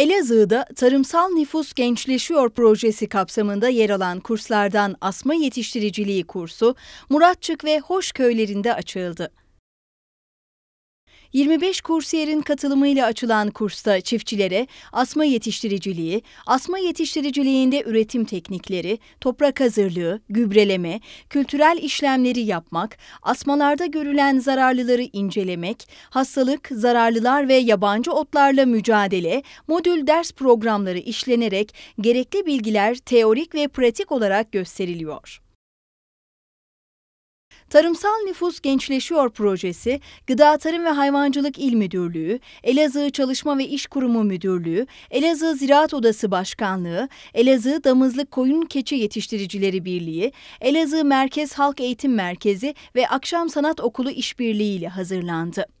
Elazığ'da Tarımsal Nüfus Gençleşiyor projesi kapsamında yer alan kurslardan asma yetiştiriciliği kursu Muratçık ve Hoş köylerinde açıldı. 25 kursiyerin katılımıyla açılan kursta çiftçilere asma yetiştiriciliği, asma yetiştiriciliğinde üretim teknikleri, toprak hazırlığı, gübreleme, kültürel işlemleri yapmak, asmalarda görülen zararlıları incelemek, hastalık, zararlılar ve yabancı otlarla mücadele, modül ders programları işlenerek gerekli bilgiler teorik ve pratik olarak gösteriliyor. Tarımsal Nüfus Gençleşiyor Projesi, Gıda Tarım ve Hayvancılık İl Müdürlüğü, Elazığ Çalışma ve İş Kurumu Müdürlüğü, Elazığ Ziraat Odası Başkanlığı, Elazığ Damızlık Koyun Keçi Yetiştiricileri Birliği, Elazığ Merkez Halk Eğitim Merkezi ve Akşam Sanat Okulu İşbirliği ile hazırlandı.